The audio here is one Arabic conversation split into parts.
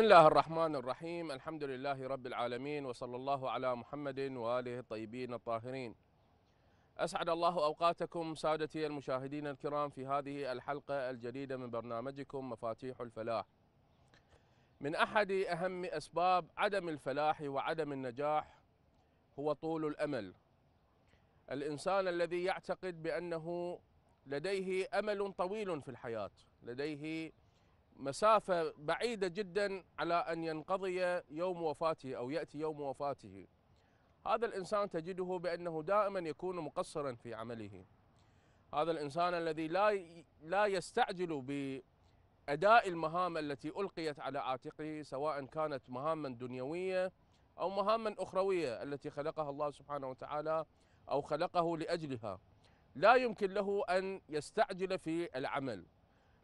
بسم الله الرحمن الرحيم الحمد لله رب العالمين وصلى الله على محمد واله الطيبين الطاهرين اسعد الله اوقاتكم سادتي المشاهدين الكرام في هذه الحلقه الجديده من برنامجكم مفاتيح الفلاح من احد اهم اسباب عدم الفلاح وعدم النجاح هو طول الامل الانسان الذي يعتقد بانه لديه امل طويل في الحياه لديه مسافة بعيدة جدا على أن ينقضي يوم وفاته أو يأتي يوم وفاته هذا الإنسان تجده بأنه دائما يكون مقصرا في عمله هذا الإنسان الذي لا لا يستعجل بأداء المهام التي ألقيت على عاتقه سواء كانت مهاما دنيوية أو مهاما أخروية التي خلقها الله سبحانه وتعالى أو خلقه لأجلها لا يمكن له أن يستعجل في العمل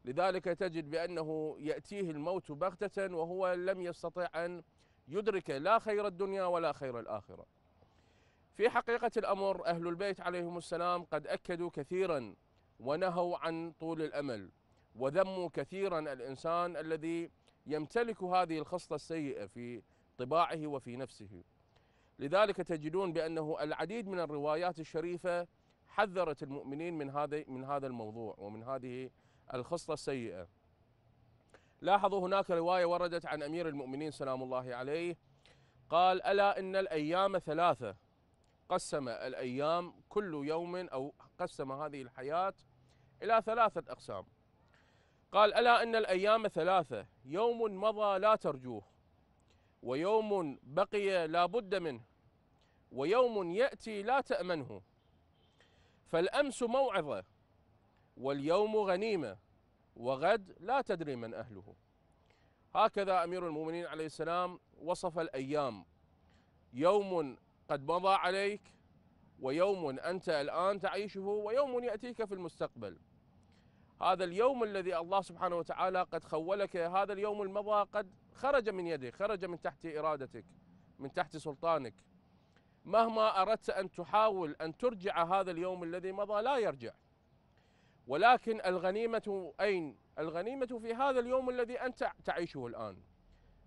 لذلك تجد بأنه يأتيه الموت بغتة وهو لم يستطع أن يدرك لا خير الدنيا ولا خير الآخرة في حقيقة الأمر أهل البيت عليهم السلام قد أكدوا كثيرا ونهوا عن طول الأمل وذموا كثيرا الإنسان الذي يمتلك هذه الخصلة السيئة في طباعه وفي نفسه لذلك تجدون بأنه العديد من الروايات الشريفة حذرت المؤمنين من هذا من هذا الموضوع ومن هذه الخصلة السيئة لاحظوا هناك رواية وردت عن أمير المؤمنين سلام الله عليه قال ألا إن الأيام ثلاثة قسم الأيام كل يوم أو قسم هذه الحياة إلى ثلاثة أقسام قال ألا إن الأيام ثلاثة يوم مضى لا ترجوه ويوم بقي لا بد منه ويوم يأتي لا تأمنه فالأمس موعظة واليوم غنيمة وغد لا تدري من أهله هكذا أمير المؤمنين عليه السلام وصف الأيام يوم قد مضى عليك ويوم أنت الآن تعيشه ويوم يأتيك في المستقبل هذا اليوم الذي الله سبحانه وتعالى قد خولك هذا اليوم المضى قد خرج من يدك خرج من تحت إرادتك من تحت سلطانك مهما أردت أن تحاول أن ترجع هذا اليوم الذي مضى لا يرجع ولكن الغنيمة أين؟ الغنيمة في هذا اليوم الذي أنت تعيشه الآن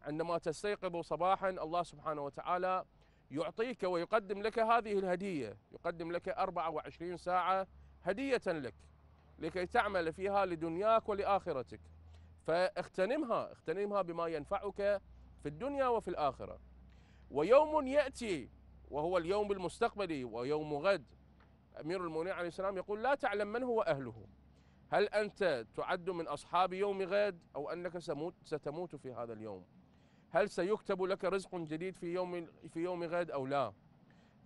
عندما تستيقظ صباحا الله سبحانه وتعالى يعطيك ويقدم لك هذه الهدية يقدم لك 24 ساعة هدية لك لكي تعمل فيها لدنياك ولآخرتك فاغتنمها اغتنمها بما ينفعك في الدنيا وفي الآخرة ويوم يأتي وهو اليوم المستقبلي ويوم غد أمير المؤمنين عليه السلام يقول لا تعلم من هو أهله هل أنت تعد من أصحاب يوم غد أو أنك سموت ستموت في هذا اليوم هل سيكتب لك رزق جديد في يوم في يوم غد أو لا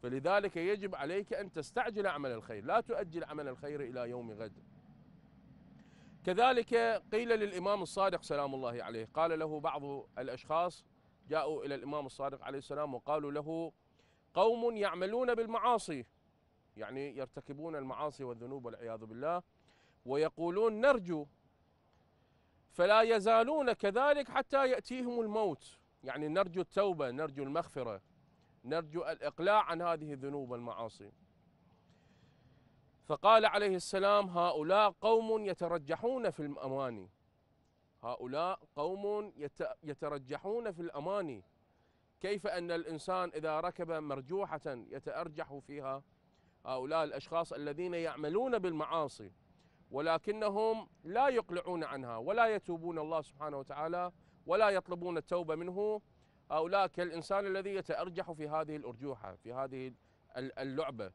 فلذلك يجب عليك أن تستعجل عمل الخير لا تؤجل عمل الخير إلى يوم غد كذلك قيل للإمام الصادق سلام الله عليه قال له بعض الأشخاص جاءوا إلى الإمام الصادق عليه السلام وقالوا له قوم يعملون بالمعاصي يعني يرتكبون المعاصي والذنوب والعياذ بالله ويقولون نرجو فلا يزالون كذلك حتى يأتيهم الموت يعني نرجو التوبة نرجو المغفرة نرجو الإقلاع عن هذه الذنوب والمعاصي فقال عليه السلام هؤلاء قوم يترجحون في الأماني هؤلاء قوم يترجحون في الأماني كيف أن الإنسان إذا ركب مرجوحة يتأرجح فيها هؤلاء الاشخاص الذين يعملون بالمعاصي ولكنهم لا يقلعون عنها ولا يتوبون الله سبحانه وتعالى ولا يطلبون التوبه منه هؤلاء كالانسان الذي يتارجح في هذه الارجوحه في هذه اللعبه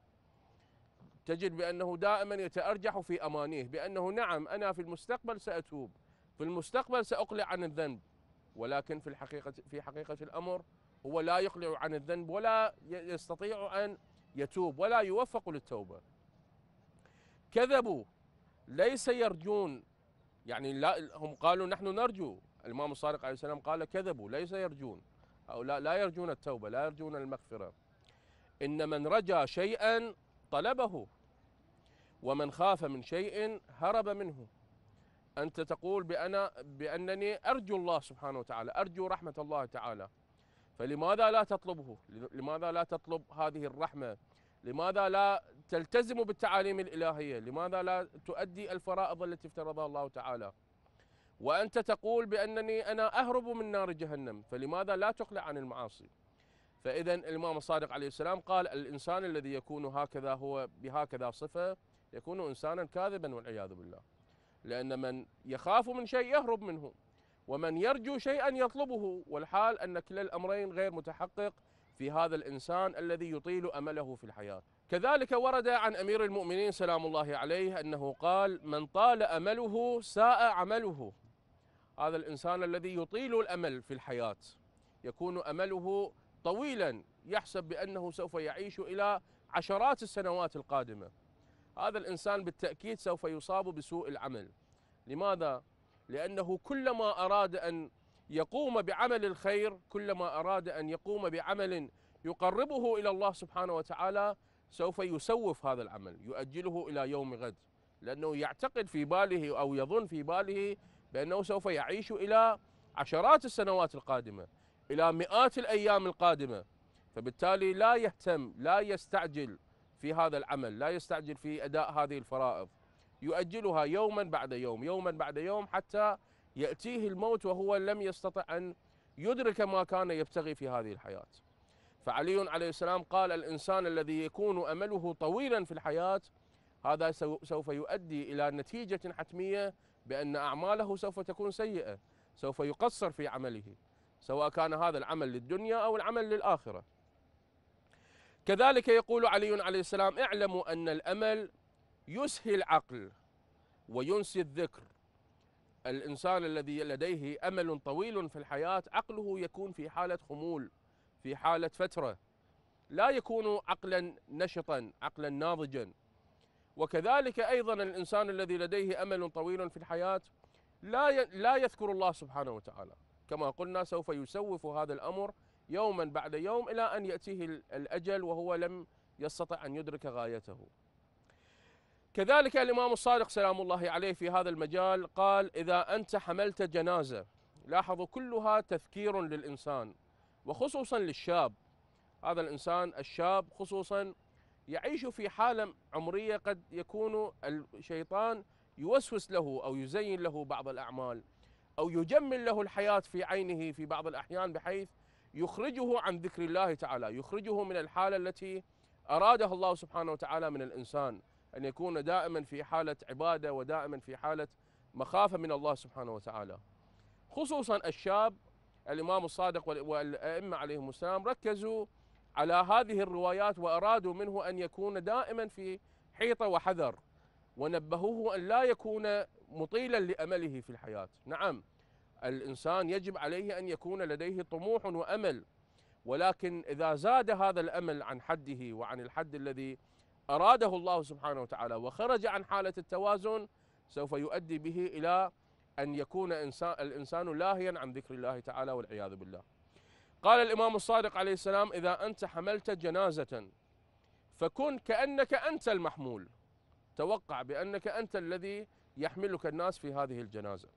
تجد بانه دائما يتارجح في امانيه بانه نعم انا في المستقبل ساتوب في المستقبل ساقلع عن الذنب ولكن في الحقيقه في حقيقه الامر هو لا يقلع عن الذنب ولا يستطيع ان يتوب ولا يوفق للتوبة كذبوا ليس يرجون يعني لا هم قالوا نحن نرجو الإمام الصادق عليه السلام قال كذبوا ليس يرجون أو لا, لا يرجون التوبة لا يرجون المغفرة إن من رجا شيئا طلبه ومن خاف من شيء هرب منه أنت تقول بأنا بأنني أرجو الله سبحانه وتعالى أرجو رحمة الله تعالى فلماذا لا تطلبه لماذا لا تطلب هذه الرحمة لماذا لا تلتزم بالتعاليم الإلهية لماذا لا تؤدي الفرائض التي افترضها الله تعالى وأنت تقول بأنني أنا أهرب من نار جهنم فلماذا لا تقلع عن المعاصي فإذا الإمام الصادق عليه السلام قال الإنسان الذي يكون هكذا هو بهكذا صفة يكون إنسانا كاذبا والعياذ بالله لأن من يخاف من شيء يهرب منه ومن يرجو شيئا يطلبه والحال أن كلا الأمرين غير متحقق في هذا الإنسان الذي يطيل أمله في الحياة كذلك ورد عن أمير المؤمنين سلام الله عليه أنه قال من طال أمله ساء عمله هذا الإنسان الذي يطيل الأمل في الحياة يكون أمله طويلا يحسب بأنه سوف يعيش إلى عشرات السنوات القادمة هذا الإنسان بالتأكيد سوف يصاب بسوء العمل لماذا؟ لأنه كلما أراد أن يقوم بعمل الخير كلما أراد أن يقوم بعمل يقربه إلى الله سبحانه وتعالى سوف يسوف هذا العمل يؤجله إلى يوم غد لأنه يعتقد في باله أو يظن في باله بأنه سوف يعيش إلى عشرات السنوات القادمة إلى مئات الأيام القادمة فبالتالي لا يهتم لا يستعجل في هذا العمل لا يستعجل في أداء هذه الفرائض يؤجلها يوما بعد يوم يوما بعد يوم حتى يأتيه الموت وهو لم يستطع أن يدرك ما كان يبتغي في هذه الحياة فعلي عليه السلام قال الإنسان الذي يكون أمله طويلا في الحياة هذا سوف يؤدي إلى نتيجة حتمية بأن أعماله سوف تكون سيئة سوف يقصر في عمله سواء كان هذا العمل للدنيا أو العمل للآخرة كذلك يقول علي عليه السلام اعلموا أن الأمل يسهي العقل وينسي الذكر الإنسان الذي لديه أمل طويل في الحياة عقله يكون في حالة خمول في حالة فترة لا يكون عقلا نشطا عقلا ناضجا وكذلك أيضا الإنسان الذي لديه أمل طويل في الحياة لا لا يذكر الله سبحانه وتعالى كما قلنا سوف يسوف هذا الأمر يوما بعد يوم إلى أن يأتيه الأجل وهو لم يستطع أن يدرك غايته كذلك الإمام الصادق سلام الله عليه في هذا المجال قال إذا أنت حملت جنازة لاحظوا كلها تذكير للإنسان وخصوصا للشاب هذا الإنسان الشاب خصوصا يعيش في حالة عمرية قد يكون الشيطان يوسوس له أو يزين له بعض الأعمال أو يجمل له الحياة في عينه في بعض الأحيان بحيث يخرجه عن ذكر الله تعالى يخرجه من الحالة التي أرادها الله سبحانه وتعالى من الإنسان أن يكون دائما في حالة عبادة ودائما في حالة مخافة من الله سبحانه وتعالى خصوصا الشاب الإمام الصادق والأئمة عليهم السلام ركزوا على هذه الروايات وأرادوا منه أن يكون دائما في حيطة وحذر ونبهوه أن لا يكون مطيلا لأمله في الحياة نعم الإنسان يجب عليه أن يكون لديه طموح وأمل ولكن إذا زاد هذا الأمل عن حده وعن الحد الذي أراده الله سبحانه وتعالى وخرج عن حالة التوازن سوف يؤدي به إلى أن يكون إنسان الإنسان لاهيا عن ذكر الله تعالى والعياذ بالله قال الإمام الصادق عليه السلام إذا أنت حملت جنازة فكن كأنك أنت المحمول توقع بأنك أنت الذي يحملك الناس في هذه الجنازة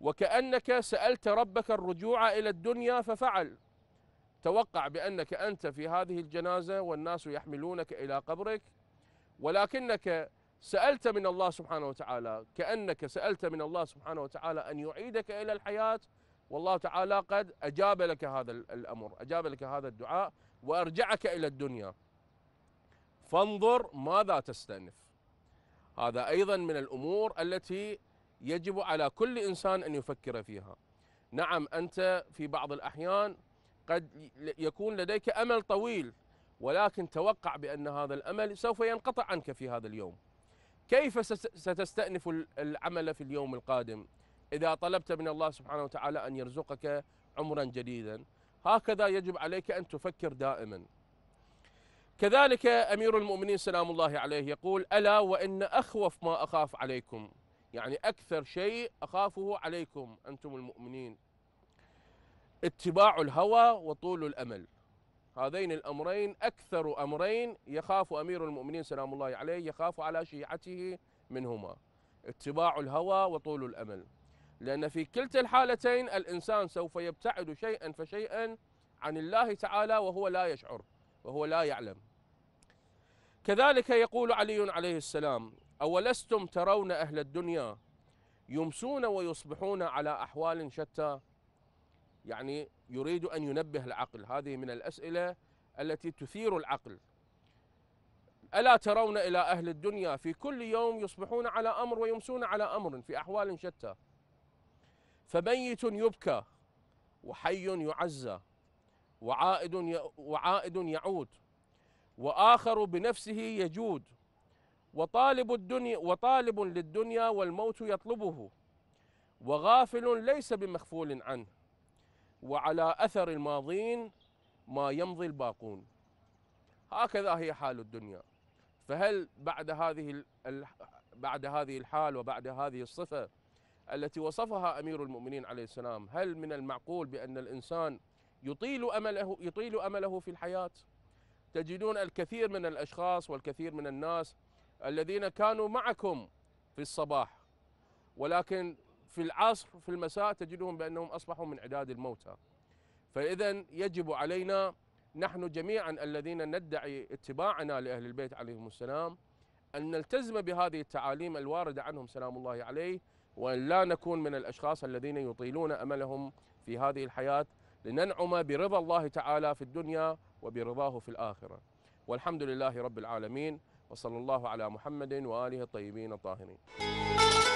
وكأنك سألت ربك الرجوع إلى الدنيا ففعل توقع بأنك أنت في هذه الجنازة والناس يحملونك إلى قبرك ولكنك سألت من الله سبحانه وتعالى كأنك سألت من الله سبحانه وتعالى أن يعيدك إلى الحياة والله تعالى قد أجاب لك هذا الأمر أجاب لك هذا الدعاء وأرجعك إلى الدنيا فانظر ماذا تستأنف هذا أيضا من الأمور التي يجب على كل إنسان أن يفكر فيها نعم أنت في بعض الأحيان قد يكون لديك امل طويل ولكن توقع بان هذا الامل سوف ينقطع عنك في هذا اليوم. كيف ستستأنف العمل في اليوم القادم؟ إذا طلبت من الله سبحانه وتعالى أن يرزقك عمرا جديدا هكذا يجب عليك أن تفكر دائما كذلك أمير المؤمنين سلام الله عليه يقول ألا وإن أخوف ما أخاف عليكم يعني أكثر شيء أخافه عليكم أنتم المؤمنين اتباع الهوى وطول الأمل هذين الأمرين أكثر أمرين يخاف أمير المؤمنين سلام الله عليه يخاف على شيعته منهما اتباع الهوى وطول الأمل لأن في كلتا الحالتين الإنسان سوف يبتعد شيئا فشيئا عن الله تعالى وهو لا يشعر وهو لا يعلم كذلك يقول علي عليه السلام أولستم ترون أهل الدنيا يمسون ويصبحون على أحوال شتى يعني يريد أن ينبه العقل هذه من الأسئلة التي تثير العقل ألا ترون إلى أهل الدنيا في كل يوم يصبحون على أمر ويمسون على أمر في أحوال شتى فميت يبكى وحي يعزى وعائد وعائد يعود واخر بنفسه يجود وطالب الدنيا وطالب للدنيا والموت يطلبه وغافل ليس بمخفول عنه وعلى أثر الماضين ما يمضي الباقون هكذا هي حال الدنيا فهل بعد هذه بعد هذه الحال وبعد هذه الصفة التي وصفها أمير المؤمنين عليه السلام هل من المعقول بأن الإنسان يطيل أمله يطيل أمله في الحياة تجدون الكثير من الأشخاص والكثير من الناس الذين كانوا معكم في الصباح ولكن في العصر في المساء تجدهم بأنهم أصبحوا من عداد الموتى فإذا يجب علينا نحن جميعا الذين ندعي اتباعنا لأهل البيت عليهم السلام أن نلتزم بهذه التعاليم الواردة عنهم سلام الله عليه وأن لا نكون من الأشخاص الذين يطيلون أملهم في هذه الحياة لننعم برضا الله تعالى في الدنيا وبرضاه في الآخرة والحمد لله رب العالمين وصلى الله على محمد وآله الطيبين الطاهرين